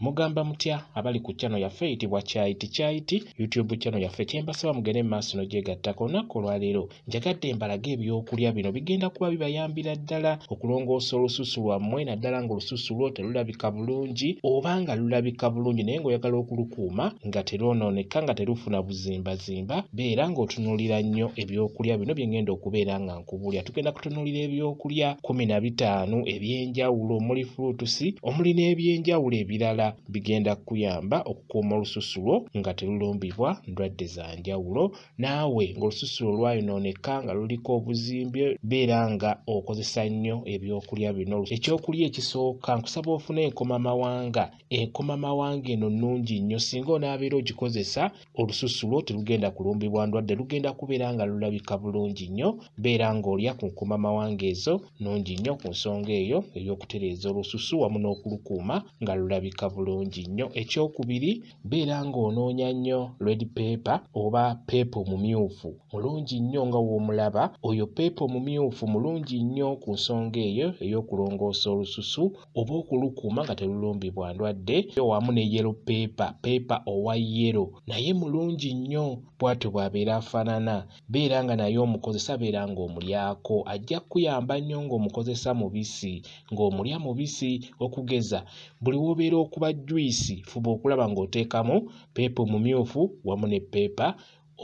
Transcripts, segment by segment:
mugamba mutya abali ku channel yaffe eyitibwa kyayiti kyayiti youtube channel yaffe kyembasaba mugende mumaaso nogyegattako olunaku olwaleero njagadde embalaga ebyokulya bino bigenda kuba bibayambira ddala okulongoosa olususu lwammwe naddala ngaolususu lwo terulabika bulungi oba nga lulabika bulungi naye ngaoyagala okulukuuma nga teronooneka nga terufuna buzimbazimba beera ng'otunuulira nnyo ebyokulya bino byengenda okubeera nga nkubulya tugenda kutunuulira ebyokulya kumi na bitaanu ebyenjawulo omuli fulutusi omuli n'ebyenjawulo ebirala bigenda kuyamba okukuuma olususu lwo nga telulumbibwa ndwadde za njawulo naawe ngaolususu lwo lwayonooneka nga luliko obuzimbe beera nga okozesa nnyo ebyokulya bino ekyokulya ekisooka nkusaba ofuna enkomamawanga enkomamawanga eno nnungi nnyo singa onaabeera ogikozesa olususu lwo terugenda kulumbibwa ndwadde lugenda kubeera nga lulabika bulungi nnyo beera ng'olya ku nkomamawanga ezo nnungi nnyo ku nsonga eyo ey'okutereeza olususu wamu n'okulukuuma nga lulabika bulungi nnyo ekyokubiri beera ng'onoonya nnyo red paper oba peepa omumyufu mulungi nnyo nga w'omulaba oyo peepa omumyufu mulungi nnyo ku nsonga eyo ey'okulongoosa olususu oba okulukuuma nga telulumbibwa ndwadde owamu ne yero peepa peepa owa yero naye mulungi nnyo bwatyo bw'abeera afaanana beera nga naye omukozesa beera ng'omulyako ajja kkuyamba nnyo ng'omukozesa mubisi ng'omulya mubisi okugeza buli woobeera okuba gwa juyisi fuba okulaba ng'oteekamu peepa omumyufu wamu ne peepa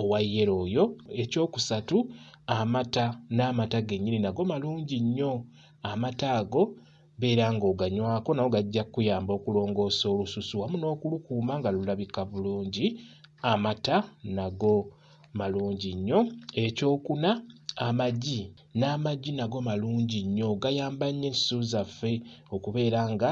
owa yero oyo ekyokusatu amata n'amata gennyini nago malungi nnyo amata ago beera ng'oganywako nawo gajja kkuyamba okulongoosa olususu wamu n'okulukuuma nga lulabika bulungi amata nago malungi nnyo ekyokuna amagi n'amagi nago malungi nnyo gayamba nnyo essu zaffe okubeera nga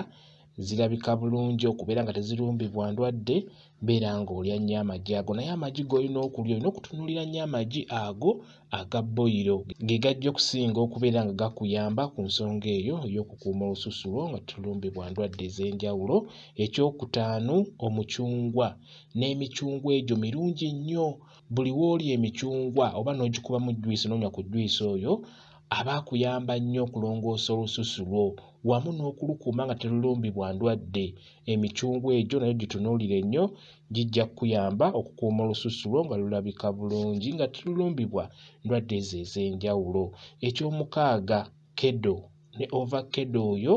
zirabika bulungi okubeera nga tezirumbibwa ndwadde mbeera ngaolya nnyo amagi ago naye amagi g'olina okulya olina okutunuulira nnyo amagi ago aga boyiro ge gajja okusinga okubeera nga gakuyamba ku nsonga eyo ey'okukuuma olususulo nga tulumbibwa ndwadde ez'enjawulo ekyokutaanu omucungwa n'emicungwa egyo mirungi nnyo buli woolya emicungwa oba n'ogikuba mu jjuisi n'onywa ku jjuisi oyo abaakuyamba nnyo okulongoosa olususu lwo wamu n'okulukuuma nga telulumbibwa ndwadde emicungwa egyo nayo gitunuulire nnyo gijja kkuyamba okukuuma olususu lwo nga lulabika bulungi nga telulumbibwa ndwadde ezo ez'enjawulo ekyomukaaga kedo ne ova kedo oyo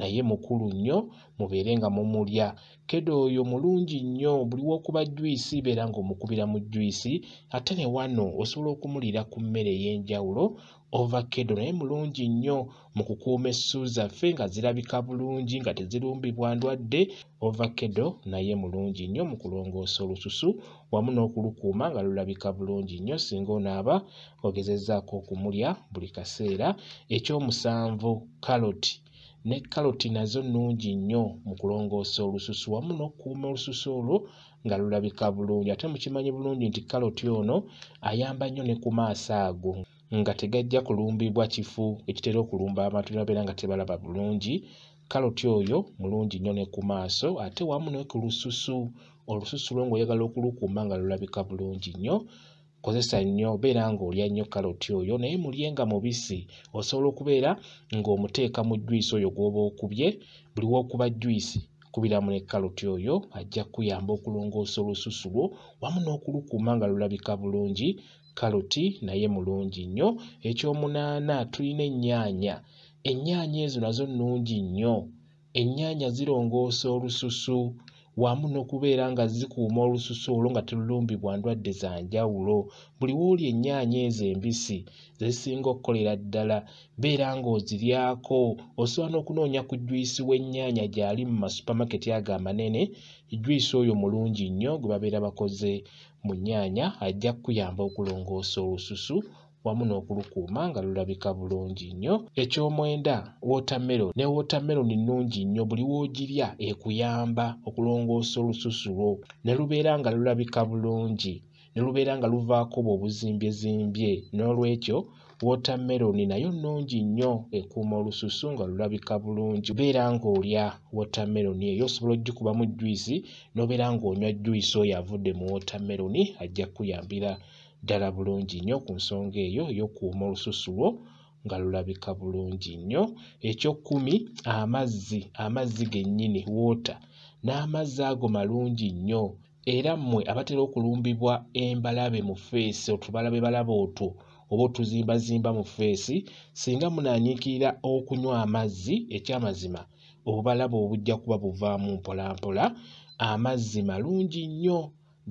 naye mukulu nnyo mubeere nga mumulya kedo oyo mulungi nnyo buliwo okuba juyisi beera ng'omukubira mu juyisi ate ne wano osobola okumulira ku mmere ey'enjawulo ovakedo naye mulungi nnyo mu kukuuma essu zaffe nga zirabika bulungi nga tezirumbibwa ndwadde ovakedo naye mulungi nnyo mu kulongoosa olususu wamu n'okulukuuma nga lulabika bulungi nnyo singa onaaba ogezezzaako okumulya buli kaseera ekyomusanvu kaloti ne kaloti nazo nnungi nnyo mu kulongoosa olususu wamu n'okukuuma olususu olwo nga lulabika bulungi ate mukimanyi bulungi nti kaloti ono ayamba nnyo ne ku maaso ago nga tegajja kulumbibwa kifu ekitera okulumba abantu nebabeera nga tebalaba bulungi kaloti oyo mulungi nnyo ne ku maaso ate wamu ne ku lususu olususu lwo ng'oyagala okulukuuma nga lulabika bulungi nnyo kozesa nnyo beera ng'olya nnyo kaloti oyo naye mulye nga mubisi osobola okubeera ng'omuteeka mu jjuisi oyo gw'oba okubye buli wookuba jjuisi kubiramu ne kaloti oyo ajja kuyamba okulongoosa olususu lwo wamu n'okulukuuma nga lulabika bulungi kaloti naye mulungi nnyo ekyomunaana tulina ennyaanya ennyaanya ezo nazo nnungi nnyo ennyaanya zirongoosa olususu wamu n'okubeera nga zikuuma olususu olwo nga telulumbibwa ndwadde za njawulo buli wooli ennyaanya ezo embisi zesinga okukolera ddala beera ng'oziryako osobola n'okunoonya ku jjuisi w'ennyaanya gy'ali mu masupamaketi ago amanene ejjuisi oyo mulungi nnyo gwe babeera bakoze mu nnyaanya ajja kukuyamba okulongoosa olususu wamu n'okulukuuma nga lulabika bulungi nnyo ekyomwenda wotameron ne wotameroni nnungi nnyo buli woogirya ekuyamba okulongoosa olususu lwo ne lubeera nga lulabika bulungi ne lubeera nga luvaako bwe obuzimbyezimbye n'olwekyo wotameroni nayo nnungi nnyo ekuuma olususu nga lulabika bulungi beera ng'olya wotameroni eyo osobola ogikubamu jjuisi n'obeera ng'onywa jjuisi oyo avudde mu wotameroni ajja kkuyambira ddala bulungi nnyo ku nsonga eyo eyokuuma olususu lwo nga lulabika bulungi nnyo ekyokkumi amazzi amazzi gennyini wota n'amazzi ago malungi nnyo era mmwe abatera okulumbibwa embalabe mu feesi otubalabe balaba otwo oba otuzimbazimba mu feesi singa munanyikirira okunywa amazzi ekyamazima obubalaba obujja kuba buvaamu mpolampola amazzi malungi nnyo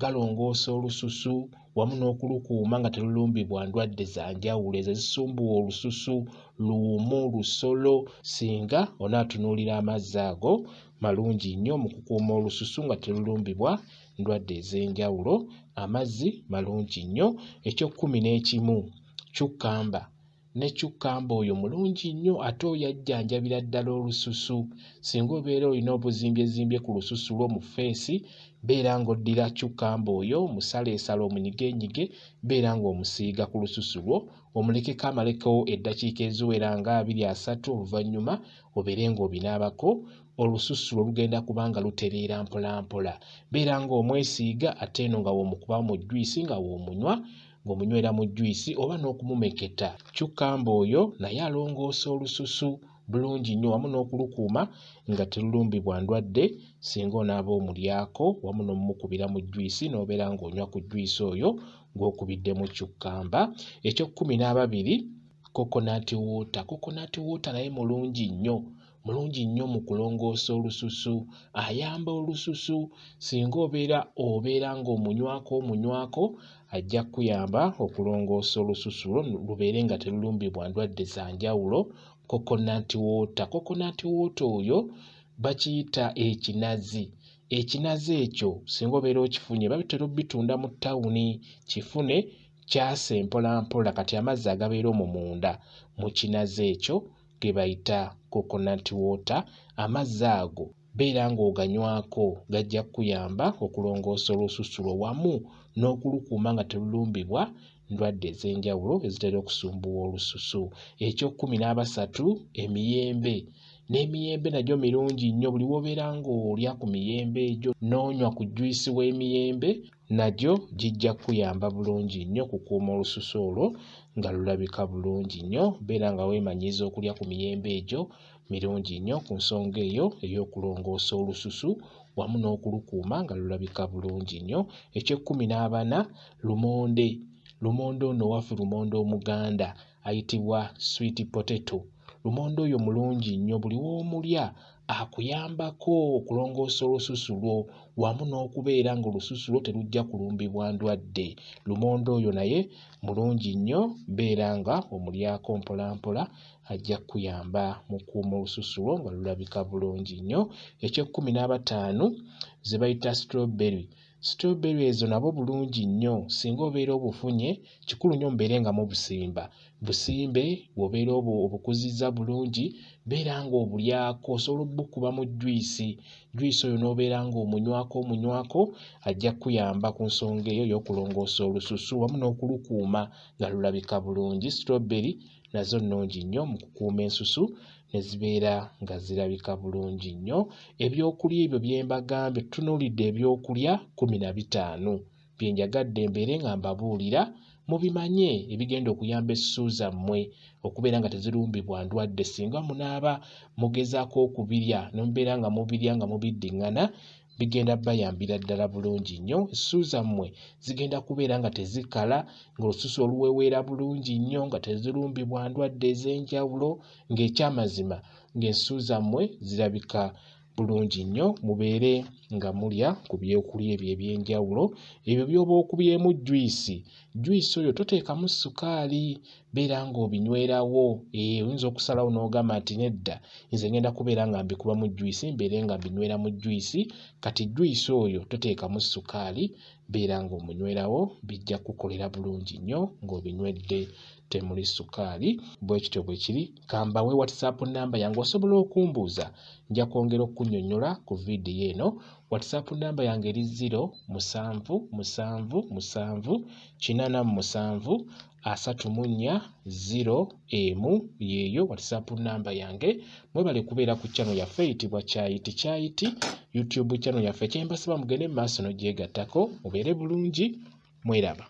galongoosa olususu wamu n'okulukuuma nga telulumbibwa ndwadde zanjawulo ezo zisumbuwa olususu luumu lusolo singa onaatunuulira amazzi ago malungi nnyo mu kukuuma olususu nga telulumbibwa ndwadde ez'enjawulo amazzi malungi nnyo ekyokkumi n'ekimu kyukkamba ne cukamba oyo mulungi nnyo ate oyo ajjanjabira ddala olususu singa obeera olina obuzimbyezimbye ku lususu lwo mu feesi beera ng'oddira cukamba oyo musaleesala omunyigenyige beera ng'omusiiga ku lususu lwo omulekeko amalekawo eddakiika eziwera nga abiri asatu oluvannyuma obeere ng'obinaabako olususu lwo lugenda kuba nga lutereera mpolampola beera ng'omwesiiga ate eno nga w'omukuba mu jjuisi nga w'omunywa ng'omunywera mu jjuisi oba n'okumumeketa kyukamba oyo naye alongoosa olususu bulungi nnyo wamu n'okulukuuma nga telulumbibwa ndwadde singa onaaba omulyako wamu n'omumukubira mu jjuisi n'obeera ng'onywa ku jjuisi oyo ng'okubidde mu kyukamba ekyokkumi n'ababiri kokonati wota kokonati wota naye mulungi nnyo mulungi nnyo mu kulongoosa olususu ayamba olususu singa obeera obeera ng'omunywako omunywako ajja kkuyamba okulongoosa olususu lubeere nga telulumbibwa ndwadde za njawulo kokonanti woota kokonanti woota oyo bakiyita ekinazi ekinazi ekyo singa obeera okifunye babitera obitunda mu ttawuni kifune kyasa empolampola kati amazzi agabeera omumunda mu kinazi ekyo ge bayita kokonanti woota amazzi ago beera ng'oganywako gajja kkuyamba okulongoosa olususu lwo wamu n'okulukuuma nga telulumbibwa ndwadde ez'enjawulo ezitera okusumbuwa olususu ekyokumi n'abasatu emiyembe n'emiyembe nagyo mirungi nnyo buli wobeera ng'olya ku miyembe egyo n'onywa ku jjuisi w'emiyembe nagyo gijja kkuyamba bulungi nnyo kukuuma olususu olwo nga lulabika bulungi nnyo beera nga weemanyiza okulya ku miyembe egyo mirungi nnyo ku nsonga eyo ey'okulongoosa olususu wamu n'okulukuuma nga lulabika bulungi nnyo ekyekkumi n'abana lumonde lumonde ono waffe lumonde omuganda ayitibwa switi potato lumonde oyo mulungi nnyo buli woomulya akuyambako okulongoosa olususu lwo wamu n'okubeera nga olususu lwo terujja kulumbibwa ndwadde lumonde oyo naye mulungi nnyo beera nga omulyako mpolampola ajja kkuyamba mu kuuma olususu lwo nga lulabika bulungi nnyo ekyekkumi n'abataano ze bayita strawberry strawberry ezo nabo bulungi nnyo singa obeera obufunye kikulu nnyo mubeere nga mubusimba busimbe bwobeera obukuziza bulungi beera nga obulyako osobola obukuba mu jjuisi jjuisi oyo n'obeera nga omunywako omunywako ajja kkuyamba ku nsonga eyo y'okulongoosa olususu wamu n'okulukuuma nga lulabika bulungi strawberry nazo nnungi nnyo mu kukuuma ensusu ne zibeera nga zirabika bulungi nnyo ebyokulya ebyo bye mbagambe tutunuulidde ebyokulya kumi na bitaano bye njagadde mbeere nga mbabuulira mubimanye ebigenda okuyamba essu zammwe okubeera nga tezirumbibwa ndwadde singa munaaba mugezaako okubirya nemubeera nga mubirya nga mubiddiŋŋana bigenda bayambira ddala bulungi nnyo essu zammwe zigenda kubeera nga tezikala ngaolususu oluweweera bulungi nnyo nga tezirumbibwa ndwadde ez'enjawulo ng'ekyamazima ng'ensu zammwe zirabika bulungi nnyo mubeere nga mulya ku byokulya ebyo ebyenjawulo ebyo byoba okubyemu juisi juisi oyo toteekamu sukaali beera ng'obinywerawo oyinza okusalawo n'ogamba nti nedda nze ngenda kubeera nga mbikuba mu juisi mbeere nga mbinywera mu juisi kati juisi oyo toteekamu sukaali beera ng'omunywerawo bijja kukolera bulungi nnyo ng'obinywedde temuli sukaali bwe kityo bwe kiri kambawe whatsapp namba yange osobola okumbuuza nja kwongera okunnyonnyola ku vidiyo eno whatsapp namba yange eri 0777734 yeeyo whatsapp namba yange mwebale kubeera ku channel yaffe eyitibwa kyayiti kyayiti youtube channel yaffe kyembasaba mugende mu maaso n'ogyegattako mubeere bulungi mweraba